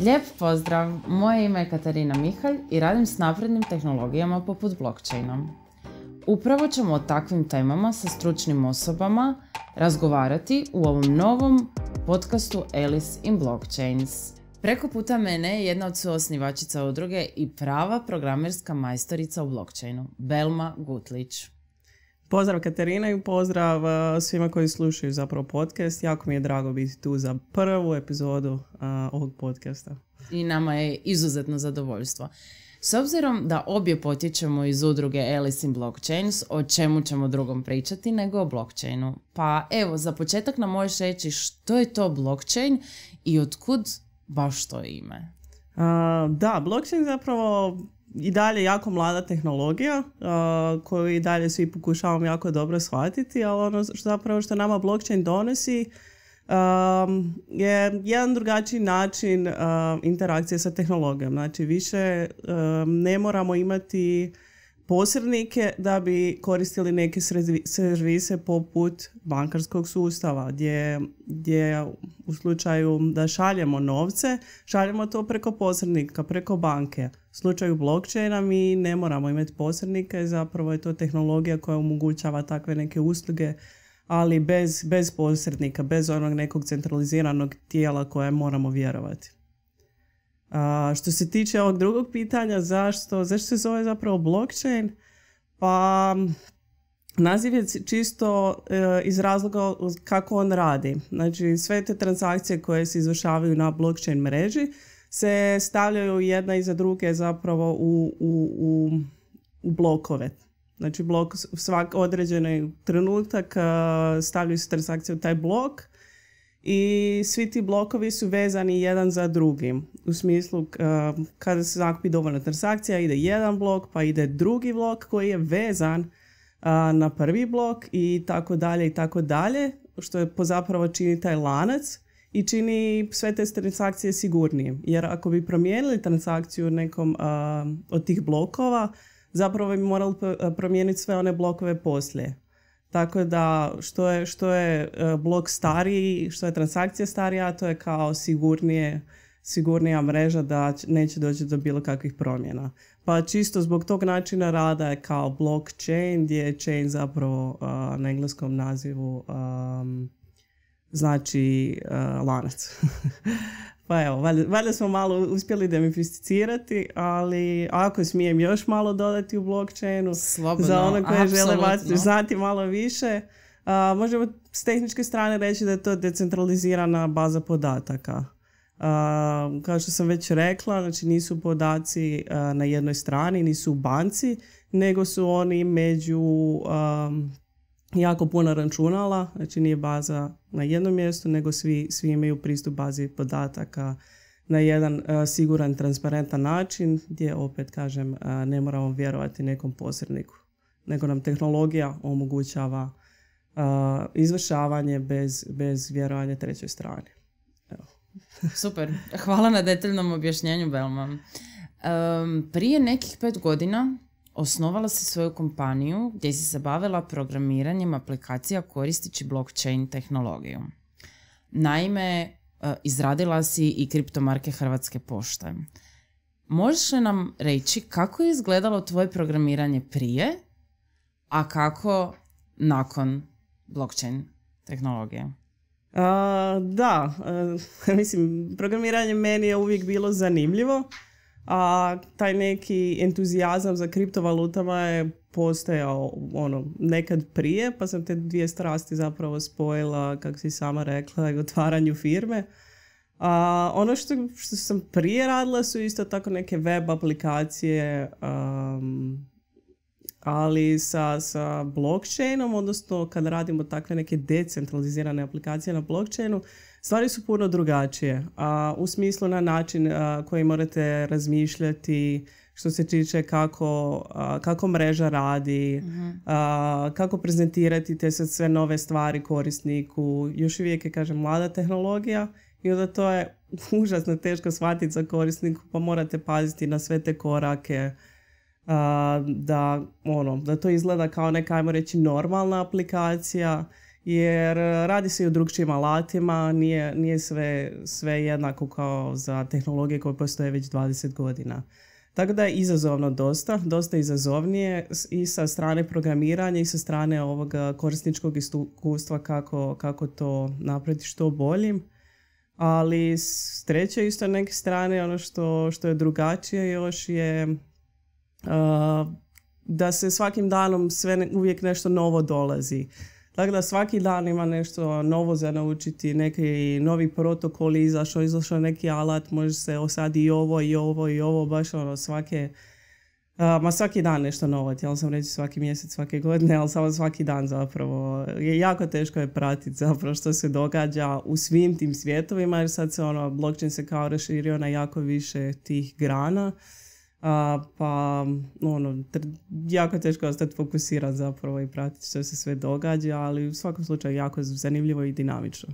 Lijep pozdrav, moje ime je Katarina Mihalj i radim s naprednim tehnologijama poput blockchainom. Upravo ćemo o takvim temama sa stručnim osobama razgovarati u ovom novom podcastu Alice in Blockchains. Preko puta mene je jedna od suosnivačica udruge i prava programerska majstorica u blockchainu, Belma Gutlić. Pozdrav Katarina i pozdrav e, svima koji slušaju zapravo podcast. Jako mi je drago biti tu za prvu epizodu e, ovog podcasta. I nama je izuzetno zadovoljstvo. S obzirom da obje potječemo iz udruge Alice in Blockchains, o čemu ćemo drugom pričati nego o blockchainu. Pa evo, za početak nam možeš reći što je to blockchain i otkud baš to ime? E, da, blockchain zapravo i dalje jako mlada tehnologija uh, koju i dalje svi pokušavamo jako dobro shvatiti, ali ono što zapravo što nama blockchain donosi um, je jedan drugačiji način uh, interakcije sa tehnologijom. Znači više um, ne moramo imati posrednike da bi koristili neke servise poput bankarskog sustava gdje, gdje u slučaju da šaljemo novce, šaljemo to preko posrednika, preko banke slučaju blockchaina mi ne moramo imati posrednika, zapravo je to tehnologija koja omogućava takve neke usluge, ali bez, bez posrednika, bez onog nekog centraliziranog tijela koje moramo vjerovati. A, što se tiče ovog drugog pitanja, zašto, zašto se zove zapravo blockchain? Pa Naziv je čisto e, iz razloga kako on radi. Znači sve te transakcije koje se izvršavaju na blockchain mreži se stavljaju jedna iza druge zapravo u, u, u, u blokove. Znači blok svak određeni trenutak stavljaju se transakcije u taj blok i svi ti blokovi su vezani jedan za drugim. U smislu kada se zakupi dovoljna transakcija ide jedan blok pa ide drugi blok koji je vezan na prvi blok i tako dalje i tako dalje što je zapravo čini taj lanac i čini sve te transakcije sigurnije. Jer ako bi promijenili transakciju nekom od tih blokova, zapravo bi morali promijeniti sve one blokove poslije. Tako da što je, što je blok stariji, što je transakcija starija, to je kao sigurnije, sigurnija mreža da neće doći do bilo kakvih promjena. Pa čisto zbog tog načina rada je kao blockchain, gdje je chain zapravo na engleskom nazivu znači eh, lanac. pa evo, valjda, smo malo uspjeli demifisticirati ali ako smijem još malo dodati u blockchainu, za ono koje žele znati malo više, eh, možemo s tehničke strane reći da je to decentralizirana baza podataka. Eh, kao što sam već rekla, znači nisu podaci na jednoj strani, nisu u banci, nego su oni među jako puno računala, znači nije baza na jednom mjestu, nego svi, svi imaju pristup bazi podataka na jedan e, siguran, transparentan način, gdje opet kažem e, ne moramo vjerovati nekom posredniku, nego nam tehnologija omogućava e, izvršavanje bez, bez vjerovanja trećoj strani. Evo. Super, hvala na detaljnom objašnjenju Belma. prije nekih pet godina Osnovala si svoju kompaniju gdje si se bavila programiranjem aplikacija koristeći blockchain tehnologiju. Naime, e, izradila si i kriptomarke Hrvatske pošte. Možeš li nam reći kako je izgledalo tvoje programiranje prije, a kako nakon blockchain tehnologije? da, e, mislim, programiranje meni je uvijek bilo zanimljivo a taj neki entuzijazam za kriptovalutama je postojao ono, nekad prije, pa sam te dvije strasti zapravo spojila, kako si sama rekla, otvaranju firme. A, ono što, što sam prije radila su isto tako neke web aplikacije, ali sa, sa blockchainom, odnosno kad radimo takve neke decentralizirane aplikacije na blockchainu, stvari su puno drugačije a, u smislu na način koji morate razmišljati što se tiče kako, kako mreža radi, mhm. kako prezentirati te sve nove stvari korisniku. Još uvijek je, kažem, mlada tehnologija i onda to je užasno teško shvatiti za korisniku, pa morate paziti na sve te korake. da, ono, da to izgleda kao neka, ajmo reći, normalna aplikacija jer e, radi se i o drugčijim alatima, nije, nije sve, sve jednako kao za tehnologije koje postoje već 20 godina. Tako da je izazovno dosta, dosta izazovnije i sa strane programiranja i sa strane ovog e, korisničkog iskustva kako, kako to napraviti što boljim. Ali s treće isto neke strane ono što, što je drugačije još je e, da se svakim danom sve uvijek nešto novo dolazi. Tako da svaki dan ima nešto novo za naučiti, neki novi protokol izašao, izašao neki alat, može se osadi i ovo i ovo i ovo, baš ono svake... ma svaki dan nešto novo, htjela sam reći svaki mjesec, svake godine, ali samo svaki dan zapravo. Je jako teško je pratiti zapravo što se događa u svim tim svjetovima jer sad se ono, blockchain se kao raširio na jako više tih grana pa ono, jako je teško ostati fokusiran zapravo i pratiti što se sve događa, ali u svakom slučaju jako zanimljivo i dinamično.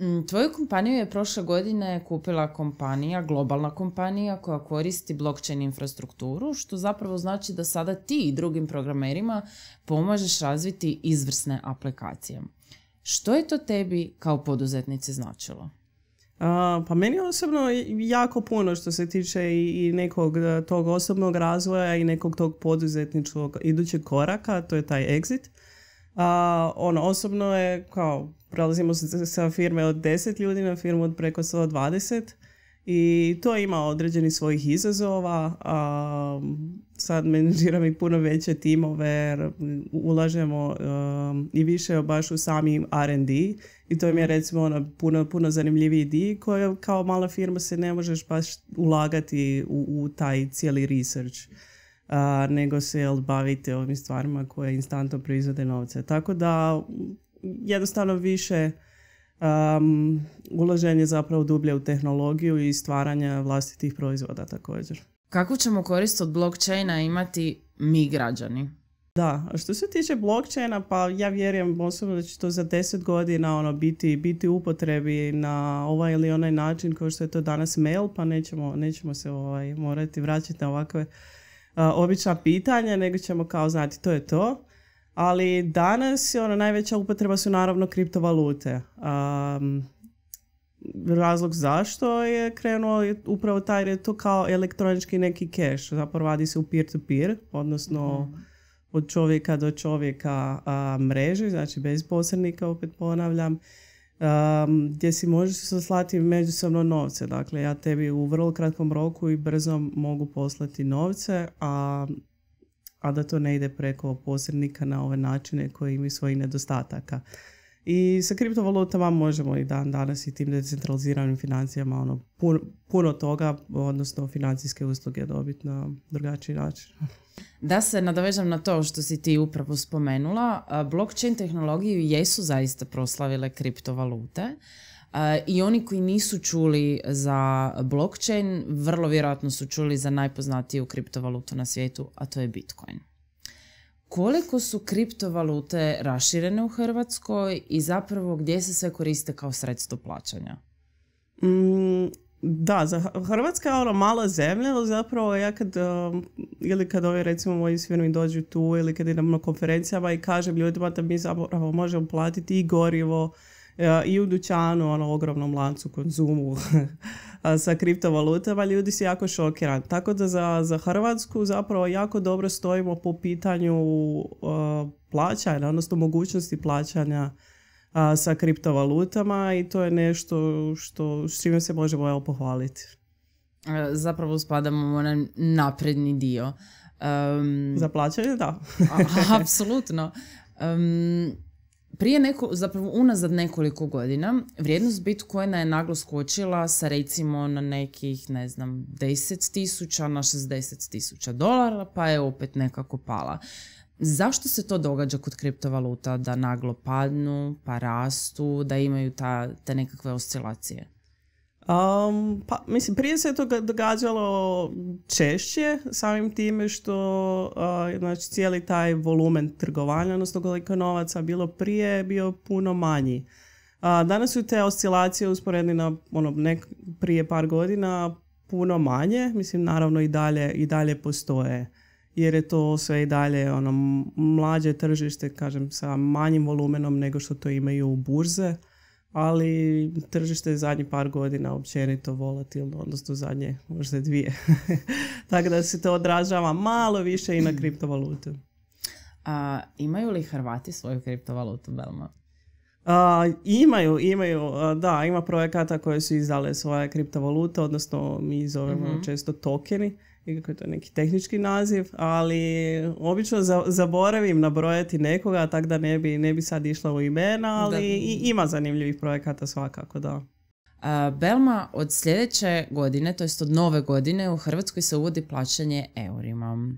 Mm, tvoju kompaniju je prošle godine kupila kompanija, globalna kompanija koja koristi blockchain infrastrukturu, što zapravo znači da sada ti i drugim programerima pomažeš razviti izvrsne aplikacije. Što je to tebi kao poduzetnici značilo? pa meni osobno jako puno što se tiče i, nekog e, tog osobnog razvoja i nekog tog poduzetničkog idućeg koraka, to je taj exit. ono, osobno je kao, prelazimo sa firme od 10 ljudi na firmu od preko 120 i to ima određeni svojih izazova. A, sad menadžiram i puno veće timove, ulažemo um, i više baš u sami R&D i to mi je recimo ono, puno, puno zanimljiviji di koje kao mala firma se ne možeš baš ulagati u, u taj cijeli research. nego se jel, bavite ovim stvarima koje instantno proizvode novce. Tako da jednostavno više um, ulaženje zapravo dublje u tehnologiju i stvaranje vlastitih proizvoda također. Kako ćemo korist od blockchaina imati mi građani? Da, a što se tiče blockchaina, pa ja vjerujem osobno da će to za deset godina ono biti, biti upotrebi na ovaj ili onaj način kao što je to danas mail, pa nećemo, nećemo se ovaj, morati vraćati na ovakve a, obična pitanja, nego ćemo kao znati to je to. Ali danas ona najveća upotreba su naravno kriptovalute. Um, razlog zašto je krenuo je upravo taj je to kao elektronički neki cash. Zapravo radi se u peer-to-peer, odnosno mhm. od čovjeka do čovjeka a, mreži, znači bez posrednika, opet ponavljam, um, gdje si možeš slati međusobno novce. Dakle, ja tebi u vrlo kratkom roku i brzo mogu poslati novce, a a da to ne ide preko posrednika na ove načine koji imaju svojih nedostataka. I sa kriptovalutama možemo i dan danas i tim decentraliziranim financijama ono, puno, toga, odnosno financijske usluge dobiti na drugačiji način. Da se nadovežem na to što si ti upravo spomenula, blockchain tehnologiju jesu zaista proslavile kriptovalute, E, I oni koji nisu čuli za blockchain, vrlo vjerojatno su čuli za najpoznatiju kriptovalutu na svijetu, a to je Bitcoin. Koliko su kriptovalute raširene u Hrvatskoj i zapravo gdje se sve koriste kao sredstvo plaćanja? Mm, da, za Hrvatska je ono mala zemlja, ali zapravo ja kad, e, ili kad ovi recimo moji i dođu tu ili kad idem na konferencijama i kažem ljudima da mi zapravo možemo platiti i gorivo E, i u dućanu, ono ogromnom lancu konzumu sa kriptovalutama, ljudi su jako šokirani. Tako da za, za Hrvatsku zapravo jako dobro stojimo po pitanju plaćanja, odnosno mogućnosti plaćanja sa kriptovalutama i to je nešto što, s čime se možemo evo pohvaliti. E, zapravo spadamo u onaj napredni dio. Um, za plaćanje, da. Apsolutno. Um, prije neko, zapravo unazad nekoliko godina vrijednost Bitcoina je naglo skočila sa recimo na nekih, ne znam, 10 tisuća na 60 tisuća dolara, pa je opet nekako pala. Zašto se to događa kod kriptovaluta da naglo padnu, pa rastu, da imaju ta, te nekakve oscilacije? Um, pa, mislim, prije se to događalo češće samim time što znači, cijeli taj volumen trgovanja, odnosno koliko novaca bilo prije, bio puno manji. danas su te oscilacije usporedni na ono, prije par godina puno manje, mislim naravno i dalje, i dalje postoje jer je to sve i dalje ono mlađe tržište, kažem, sa manjim volumenom nego što to imaju burze ali tržište je zadnjih par godina općenito volatilno, odnosno zadnje možda dvije. Tako da se to odražava malo više i na kriptovalutu. A, imaju li Hrvati svoju kriptovalutu, Belma? A, imaju, imaju, da, ima projekata koje su izdale svoje kriptovalute, odnosno mi zovemo mhm. često tokeni kako je to neki tehnički naziv, ali obično zaboravim nabrojati nekoga, tako da ne bi, ne bi sad išla u imena, ali I, ima zanimljivih projekata svakako, da. A, Belma, od sljedeće godine, to jest od nove godine, u Hrvatskoj se uvodi plaćanje eurima.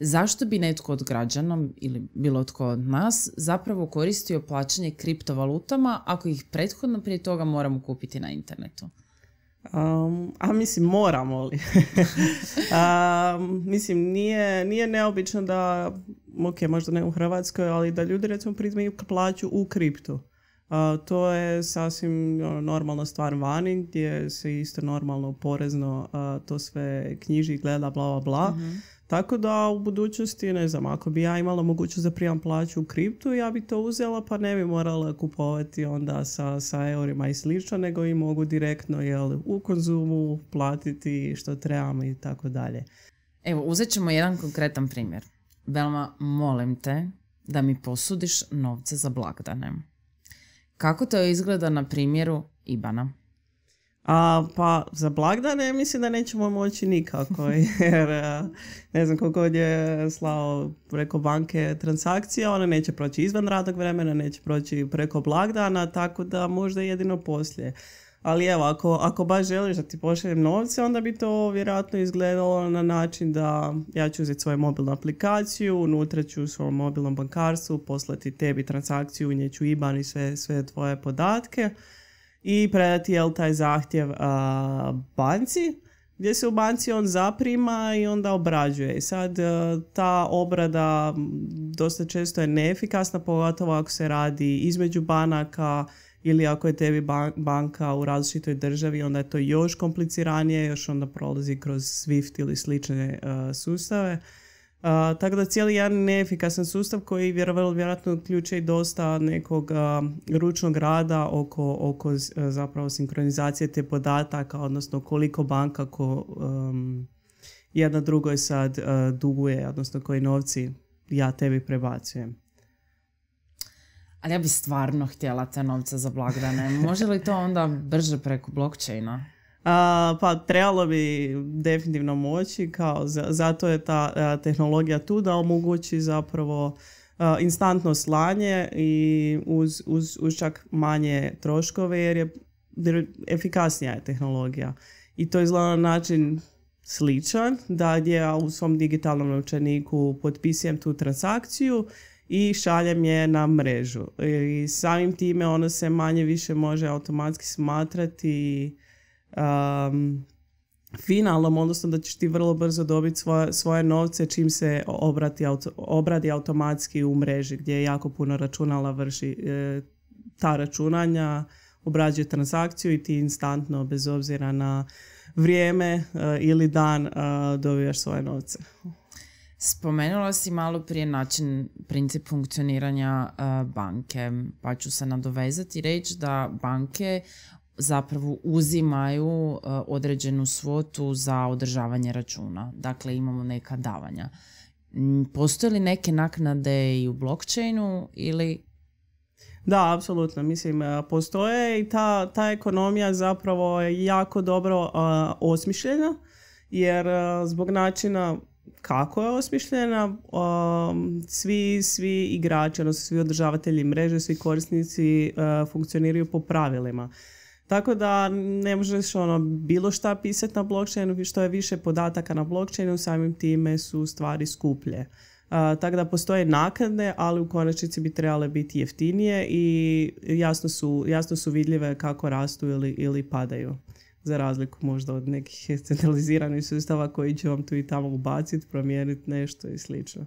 Zašto bi netko od građana ili bilo tko od nas zapravo koristio plaćanje kriptovalutama ako ih prethodno prije toga moramo kupiti na internetu? Um, a mislim moramo li. um, mislim nije, nije neobično da, ok možda ne u Hrvatskoj, ali da ljudi recimo prizmaju plaću u kriptu. to je sasvim ono, normalna stvar vani gdje se isto normalno porezno to sve knjiži, gleda, bla bla bla. Mhm. Tako da u budućnosti, ne znam, ako bi ja imala mogućnost da primam plaću u kriptu, ja bi to uzela pa ne bi morala kupovati onda sa, sa eurima i slično, nego i mogu direktno jel, u konzumu platiti što trebam i tako dalje. Evo, uzet ćemo jedan konkretan primjer. Veoma, molim te da mi posudiš novce za blagdane. Kako to izgleda na primjeru Ibana? A, pa za blagdane mislim da nećemo moći nikako, jer ne znam koliko god je slao preko banke transakcija, ona neće proći izvan radnog vremena, neće proći preko blagdana, tako da možda jedino poslije. Ali evo, ako, ako baš želiš da ti pošaljem novce, onda bi to vjerojatno izgledalo na način da ja ću uzeti svoju mobilnu aplikaciju, unutra ću u svom mobilnom bankarstvu poslati tebi transakciju, nje ću IBAN i sve, sve tvoje podatke i predati jel, taj zahtjev banci gdje se u banci on zaprima i onda obrađuje. I sad e, ta obrada dosta često je neefikasna, pogotovo ako se radi između banaka ili ako je tebi banka u različitoj državi, onda je to još kompliciranije, još onda prolazi kroz SWIFT ili slične e, sustave tako da cijeli jedan neefikasan sustav koji vjerojatno uključuje i dosta nekog ručnog rada oko, oko e, zapravo sinkronizacije te podataka, odnosno koliko banka ko, um, jedna drugoj sad e, duguje, odnosno koji novci ja tebi prebacujem. Ali ja bi stvarno htjela te novce za blagdane. Može li to onda brže preko blockchaina? pa trebalo bi definitivno moći, kao zato je ta tehnologija tu da omogući zapravo instantno slanje i uz, uz, uz čak manje troškove jer je efikasnija je tehnologija. I to izgleda na način sličan, da ja u svom digitalnom novčaniku potpisujem tu transakciju i šaljem je na mrežu. I samim time ono se manje više može automatski smatrati um, finalnom, odnosno da ćeš ti vrlo brzo dobiti svoje, svoje novce čim se obrati, obradi automatski u mreži gdje je jako puno računala vrši e, ta računanja, obrađuje transakciju i ti instantno, bez obzira na vrijeme e, ili dan, e, dobivaš svoje novce. Spomenula si malo prije način, princip funkcioniranja e, banke, pa ću se nadovezati i reći da banke zapravo uzimaju e, određenu svotu za održavanje računa. Dakle, imamo neka davanja. Mm, postoje li neke naknade i u blockchainu ili da, apsolutno. Mislim, e, postoje i ta, ta ekonomija zapravo je jako dobro e, osmišljena, jer zbog načina kako je osmišljena, svi, svi igrači, odnosno svi održavatelji mreže, svi korisnici funkcioniraju po pravilima. Tako da ne možeš ono bilo šta pisati na blockchainu, što je više podataka na blockchainu, samim time su stvari skuplje. Uh, tako da postoje naknade, ali u konačnici bi trebale biti jeftinije i jasno su, jasno su vidljive kako rastu ili, ili padaju. Za razliku možda od nekih centraliziranih sustava koji će vam tu i tamo ubaciti, promijeniti nešto i slično.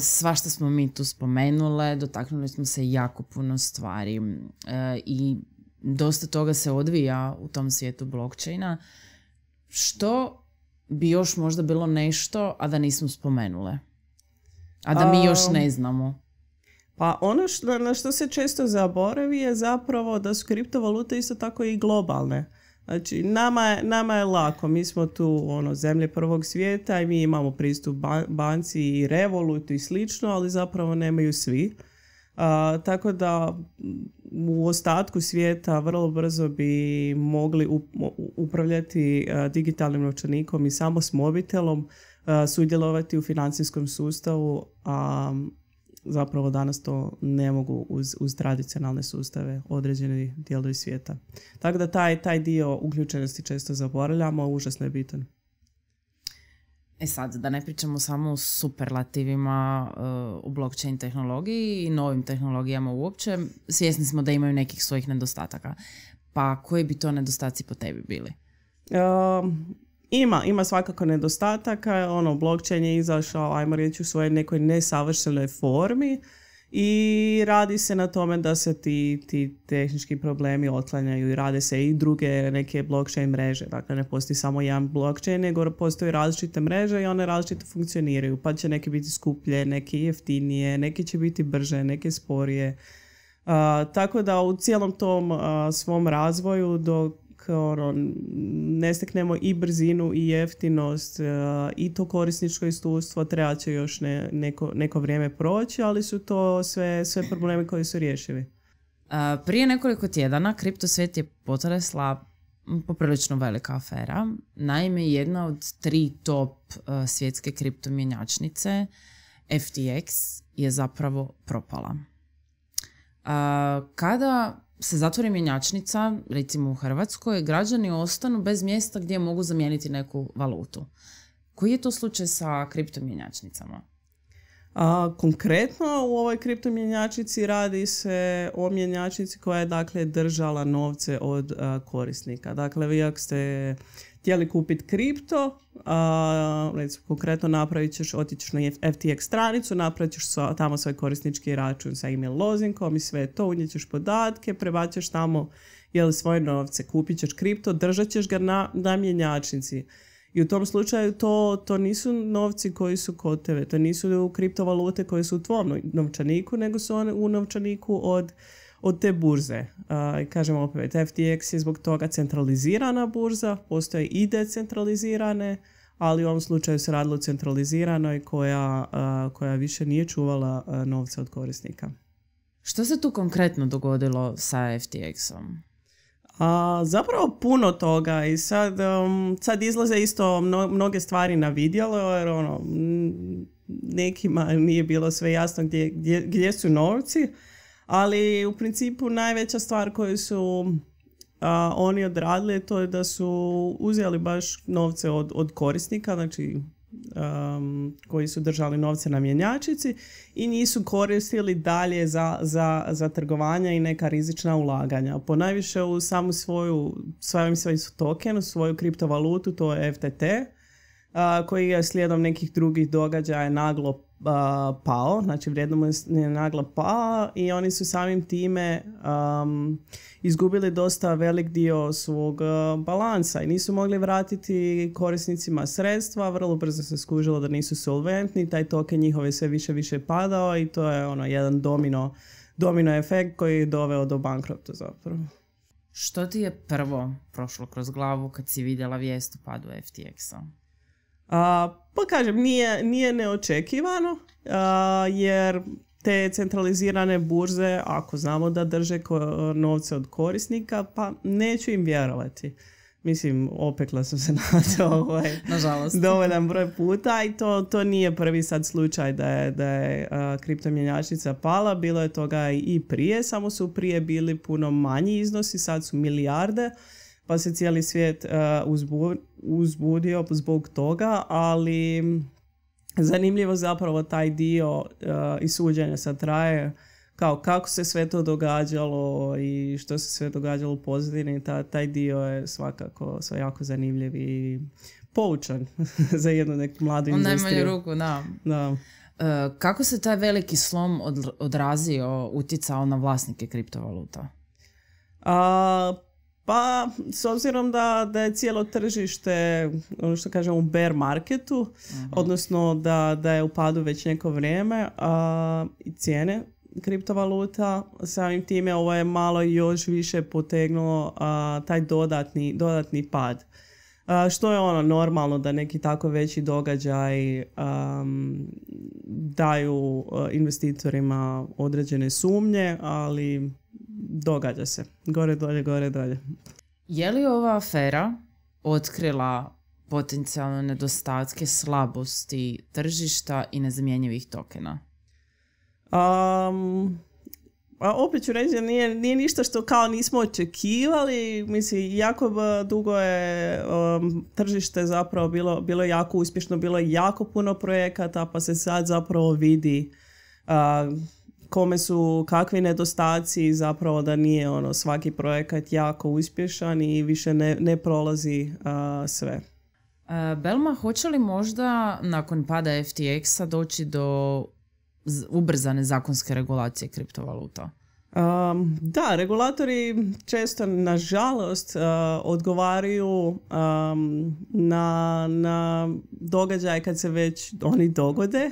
Sva što smo mi tu spomenule, dotaknuli smo se jako puno stvari e, i dosta toga se odvija u tom svijetu blockchaina. Što bi još možda bilo nešto, a da nismo spomenule? A da mi još ne znamo? Pa ono što, na što se često zaboravi je zapravo da su kriptovalute isto tako i globalne. Znači, nama je, nama je lako, mi smo tu ono, zemlje prvog svijeta i mi imamo pristup banci i revolutu i slično, ali zapravo nemaju svi. tako da u ostatku svijeta vrlo brzo bi mogli upravljati digitalnim novčanikom i samo s mobitelom, sudjelovati u financijskom sustavu, a zapravo danas to ne mogu uz, uz tradicionalne sustave određeni dijelovi svijeta. Tako da taj, taj dio uključenosti često zaboravljamo, užasno je bitan. E sad, da ne pričamo samo o superlativima uh, u blockchain tehnologiji i novim tehnologijama uopće, svjesni smo da imaju nekih svojih nedostataka. Pa koji bi to nedostaci po tebi bili? ima, ima svakako nedostataka. Ono, blockchain je izašao, ajmo reći, u svojoj nekoj nesavršenoj formi i radi se na tome da se ti, ti tehnički problemi otklanjaju i rade se i druge neke blockchain mreže. Dakle, ne postoji samo jedan blockchain, nego postoji različite mreže i one različito funkcioniraju. Pa će neke biti skuplje, neke jeftinije, neke će biti brže, neke sporije. tako da u cijelom tom svom razvoju do Dakle, ono, ne steknemo i brzinu i jeftinost e, i to korisničko istustvo, treba će još ne, neko, neko vrijeme proći, ali su to sve, sve problemi koji su rješivi. E, prije nekoliko tjedana kriptosvet je potresla poprilično velika afera. Naime, jedna od tri top e, svjetske kriptomjenjačnice, FTX, je zapravo propala. Kada se zatvori mjenjačnica, recimo u Hrvatskoj, građani ostanu bez mjesta gdje mogu zamijeniti neku valutu. Koji je to slučaj sa kriptomjenjačnicama? A, konkretno u ovoj kriptomjenjačnici radi se o mjenjačnici koja je dakle držala novce od korisnika. Dakle, vi ako ste htjeli kupiti kripto, a, recimo konkretno napravit ćeš, otićeš na FTX stranicu, napravit ćeš tamo svoj korisnički račun sa email lozinkom i sve to, unijet ćeš podatke, prebaćeš tamo jeli, svoje novce, kupit ćeš kripto, držat ćeš ga na, na mjenjačnici. I u tom slučaju to, to nisu novci koji su kod tebe, to nisu kriptovalute koje su u tvom novčaniku, nego su one u novčaniku od od te burze. Kažem opet, FTX je zbog toga centralizirana burza, postoje i decentralizirane, ali u ovom slučaju se radilo centraliziranoj koja, koja više nije čuvala novce od korisnika. Što se tu konkretno dogodilo sa FTX-om? A, zapravo puno toga i sad, um, sad izlaze isto mnoge stvari na vidjelo jer ono, nekima nije bilo sve jasno gdje, gdje su novci ali u principu najveća stvar koju su oni odradili to je da su uzeli baš novce od, od korisnika, znači koji su držali novce na mjenjačici i nisu koristili dalje za, za, za trgovanja i neka rizična ulaganja. Ponajviše u samu svoju, svojim svoj token, svoju kriptovalutu, to je FTT, koji je slijedom nekih drugih događaja naglo pao, znači vrijedno je naglo pao i oni su samim time izgubili dosta velik dio svog balansa i nisu mogli vratiti korisnicima sredstva, vrlo brzo se skužilo da nisu solventni, taj token njihove je sve više više padao i to je ono jedan domino, domino efekt koji je doveo do bankrota zapravo. Što ti je prvo prošlo kroz glavu kad si vidjela vijest o padu FTX-a? pa kažem, nije, nije neočekivano jer te centralizirane burze, ako znamo da drže novce od korisnika, pa neću im vjerovati. Mislim, opekla sam se na to ovaj, Nažalost. dovoljan broj puta i to, to nije prvi sad slučaj da je, da je kriptomjenjačnica pala, bilo je toga i prije, samo su prije bili puno manji iznosi, sad su milijarde pa se cijeli svijet e, uzbudio zbog toga, ali zanimljivo zapravo taj dio e, i suđenja sad traje, kao kako se sve to događalo i što se sve događalo u pozadini, taj dio je svakako sve jako zanimljiv i poučan za jednu neku mladu industriju. ruku, da. E, kako se taj veliki slom odrazio, utjecao na vlasnike kriptovaluta? A, pa, s obzirom da, da je cijelo tržište, ono što kažemo, u bear marketu, mhm. odnosno da, da je u padu već neko vrijeme a, i cijene kriptovaluta, samim time ovo je malo još više potegnulo taj dodatni, dodatni pad. što je ono normalno da neki tako veći događaj daju e, investitorima određene sumnje, ali događa se. Gore, dolje, gore, dolje. Je li ova afera otkrila potencijalne nedostatke slabosti tržišta i nezamjenjivih tokena? Um, a opet ću reći da nije, ništa što kao nismo očekivali. Mislim, jako dugo je tržište zapravo bilo, bilo jako uspješno, bilo jako puno projekata, pa se sad zapravo vidi kome su kakvi nedostaci zapravo da nije ono svaki projekat jako uspješan i više ne, ne prolazi sve. E, Belma, hoće li možda nakon pada FTX-a doći do ubrzane zakonske regulacije kriptovaluta? da, regulatori često, nažalost, uh, odgovaraju na, na događaj kad se već oni dogode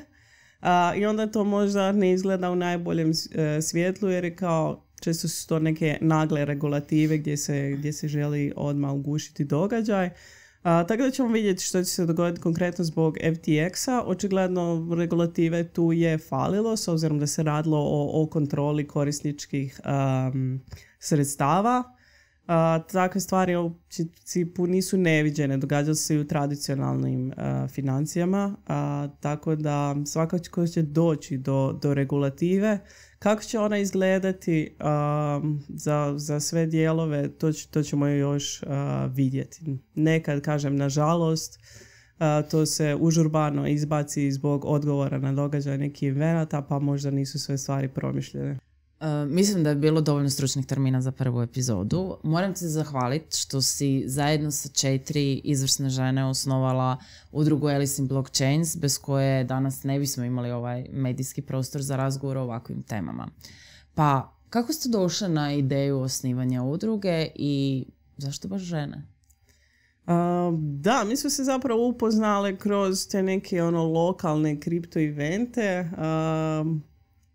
a, I onda to možda ne izgleda u najboljem e, svjetlu jer je kao često su to neke nagle regulative gdje se, gdje se želi odmah ugušiti događaj. A, tako da ćemo vidjeti što će se dogoditi konkretno zbog FTX-a. Očigledno regulative tu je falilo s obzirom da se radilo o, o kontroli korisničkih sredstava takve stvari u principu nisu neviđene, Događa se i u tradicionalnim financijama, tako da svakako će doći do, do regulative. Kako će ona izgledati za, za sve dijelove, to, ć, to ćemo još vidjeti. Nekad, kažem, nažalost, to se užurbano izbaci zbog odgovora na događaj nekih venata, pa možda nisu sve stvari promišljene mislim da je bilo dovoljno stručnih termina za prvu epizodu. Moram ti zahvaliti što si zajedno sa četiri izvrsne žene osnovala udrugu Alice in Blockchains bez koje danas ne bismo imali ovaj medijski prostor za razgovor o ovakvim temama. Pa kako ste došli na ideju osnivanja udruge i zašto baš žene? da, mi smo se zapravo upoznale kroz te neke ono lokalne kripto evente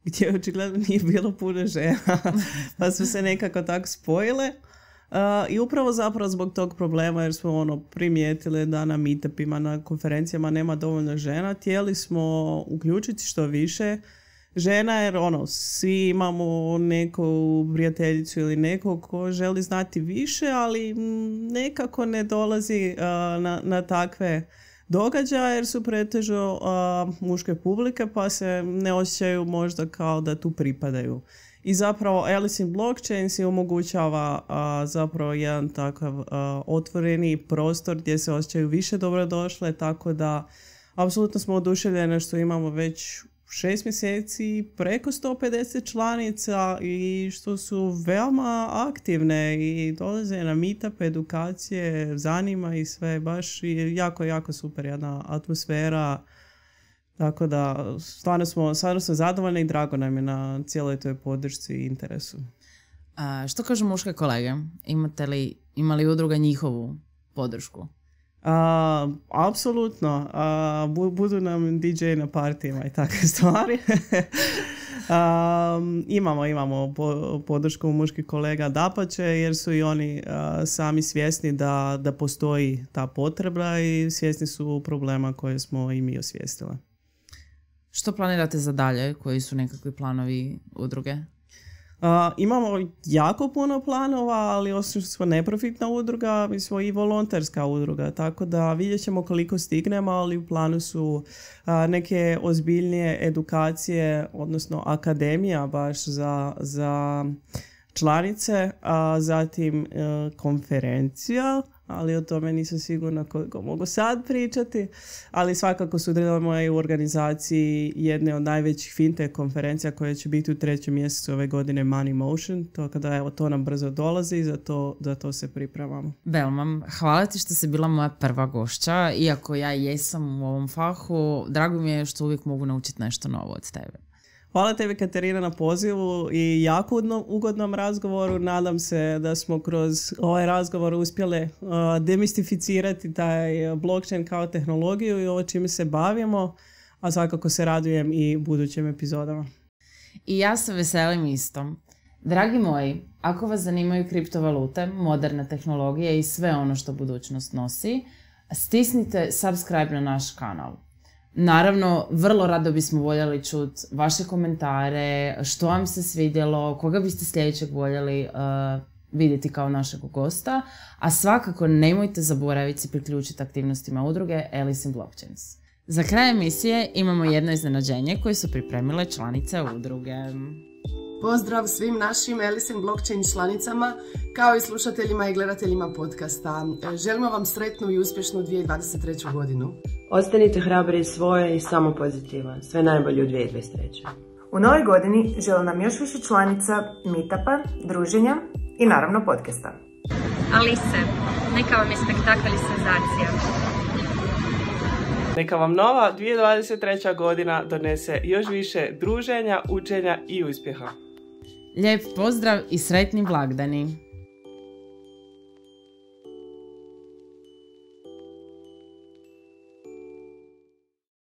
gdje očigledno nije bilo puno žena, pa su se nekako tako spojile. I upravo zapravo zbog tog problema jer smo ono primijetili da na meetupima, na konferencijama nema dovoljno žena, htjeli smo uključiti što više žena jer ono svi imamo neku prijateljicu ili nekog ko želi znati više, ali nekako ne dolazi na, na takve događa jer su pretežo muške publike pa se ne osjećaju možda kao da tu pripadaju. I zapravo Alice in Blockchain si omogućava zapravo jedan takav otvoreni prostor gdje se osjećaju više dobrodošle tako da apsolutno smo oduševljene što imamo već šest mjeseci preko 150 članica i što su veoma aktivne i dolaze na meetup, edukacije, zanima i sve, baš jako, jako super jedna atmosfera. Tako da, stvarno smo, stvarno smo zadovoljni i drago nam je na cijeloj toj podršci i interesu. A što kažu muške kolege? Imate li, ima li udruga njihovu podršku? A, apsolutno, a, budu nam DJ na partijima i takve stvari. imamo imamo podršku muških kolega dapače jer su i oni sami svjesni da, da postoji ta potreba i svjesni su problema koje smo i mi osvijestili Što planirate za dalje? Koji su nekakvi planovi udruge? imamo jako puno planova, ali osim što smo neprofitna udruga, mi smo i volonterska udruga, tako da vidjet ćemo koliko stignemo, ali u planu su neke ozbiljnije edukacije, odnosno akademija baš za, za članice, a zatim e, konferencija ali o tome nisam sigurna koliko mogu sad pričati, ali svakako sudjelujemo u organizaciji jedne od najvećih fintech konferencija koja će biti u trećem mjesecu ove godine Money Motion, to kada evo to nam brzo dolazi i za to, za to se pripremamo. Belmam, hvala ti što si bila moja prva gošća, iako ja jesam u ovom fahu, drago mi je što uvijek mogu naučiti nešto novo od tebe. Hvala tebi Katarina na pozivu i jako ugodnom razgovoru. Nadam se da smo kroz ovaj razgovor uspjele uh, demistificirati taj blockchain kao tehnologiju i ovo čime se bavimo, a svakako se radujem i budućim epizodama. I ja se veselim istom. Dragi moji, ako vas zanimaju kriptovalute, moderna tehnologija i sve ono što budućnost nosi, stisnite subscribe na naš kanal. Naravno, vrlo rado bismo voljeli čuti vaše komentare, što vam se svidjelo, koga biste sljedećeg voljeli uh, vidjeti kao našeg gosta, a svakako nemojte zaboraviti se priključiti aktivnostima udruge Alice in Blockchains. Za kraj emisije imamo jedno iznenađenje koje su pripremile članice udruge. Pozdrav svim našim Elisin Blockchain članicama, kao i slušateljima i gledateljima podcasta. E, želimo vam sretnu i uspješnu 2023. godinu. Ostanite hrabri i svoje i samo pozitiva. Sve najbolje u 2023. U novoj godini žele nam još više članica, meetupa, druženja i naravno podcasta. Alise, neka vam je spektakl i senzacija. Neka vam nova 2023. godina donese još više druženja, učenja i uspjeha. Lijep pozdrav i sretni blagdani!